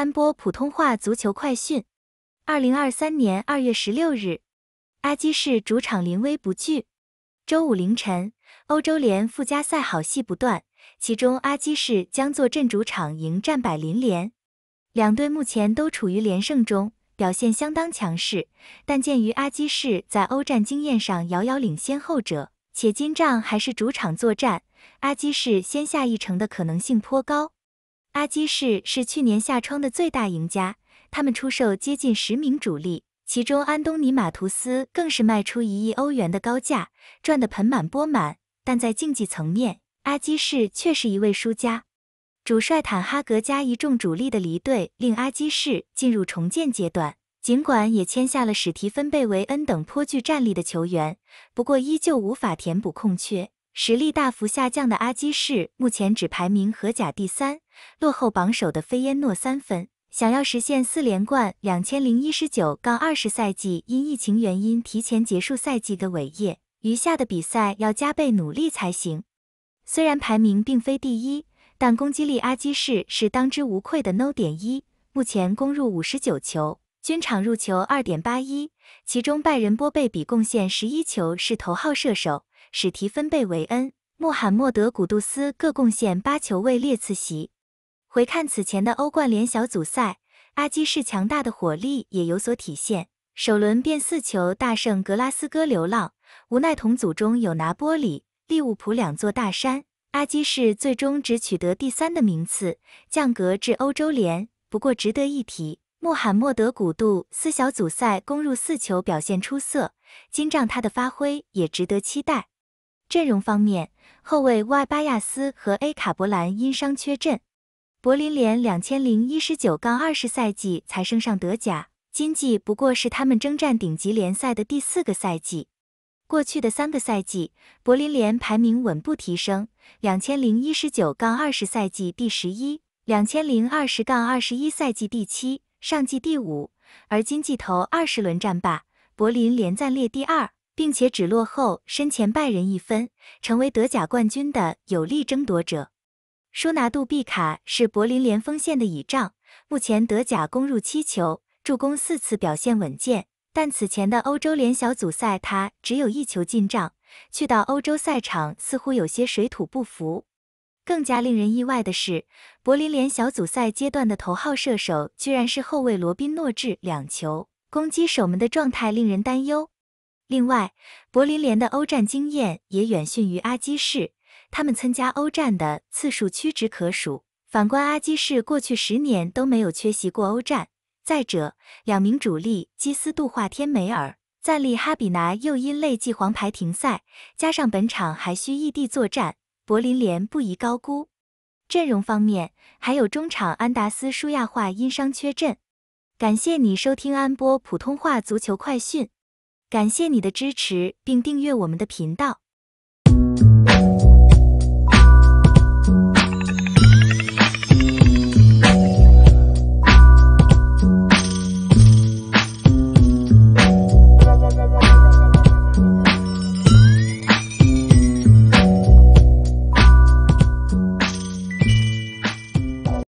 三播普通话足球快讯：二零二三年二月十六日，阿基士主场临危不惧。周五凌晨，欧洲联附加赛好戏不断，其中阿基士将坐镇主场迎战柏林联。两队目前都处于连胜中，表现相当强势。但鉴于阿基士在欧战经验上遥遥领先后者，且今仗还是主场作战，阿基士先下一城的可能性颇高。阿基士是去年夏窗的最大赢家，他们出售接近十名主力，其中安东尼马图斯更是卖出一亿欧元的高价，赚得盆满钵满。但在竞技层面，阿基士却是一位输家。主帅坦哈格加一众主力的离队，令阿基士进入重建阶段。尽管也签下了史蒂芬贝维恩等颇具战力的球员，不过依旧无法填补空缺。实力大幅下降的阿基士目前只排名荷甲第三，落后榜首的菲耶诺三分。想要实现四连冠，2019-20赛季因疫情原因提前结束赛季的伟业，余下的比赛要加倍努力才行。虽然排名并非第一，但攻击力阿基士是当之无愧的 No. 点一。目前攻入59球，均场入球2.81，其中拜仁波贝比贡献11球，是头号射手。史提芬贝维恩、穆罕默德古杜斯各贡献八球位列次席。回看此前的欧冠联小组赛，阿基士强大的火力也有所体现，首轮便四球大胜格拉斯哥流浪，无奈同组中有拿波里、利物浦两座大山，阿基士最终只取得第三的名次，降格至欧洲联。不过值得一提，穆罕默德古杜斯小组赛攻入四球表现出色，今仗他的发挥也值得期待。阵容方面，后卫 Y 巴亚斯和 A 卡伯兰因伤缺阵。柏林联2019-20赛季才升上德甲，今季不过是他们征战顶级联赛的第四个赛季。过去的三个赛季，柏林联排名稳步提升：2019-20赛季第十一，2020-21赛季第七，上季第五。而今季头二十轮战罢，柏林联暂列第二。并且只落后身前拜仁一分，成为德甲冠军的有力争夺者。舒拿杜毕卡是柏林联锋线的倚仗，目前德甲攻入七球，助攻四次，表现稳健。但此前的欧洲联小组赛他只有一球进账，去到欧洲赛场似乎有些水土不服。更加令人意外的是，柏林联小组赛阶段的头号射手居然是后卫罗宾诺治，两球。攻击手们的状态令人担忧。另外，柏林联的欧战经验也远逊于阿基士，他们参加欧战的次数屈指可数。反观阿基士，过去十年都没有缺席过欧战。再者，两名主力基斯杜化、天梅尔、赞利哈比拿又因累计黄牌停赛，加上本场还需异地作战，柏林联不宜高估。阵容方面，还有中场安达斯舒亚化因伤缺阵。感谢你收听安波普通话足球快讯。感谢你的支持，并订阅我们的频道。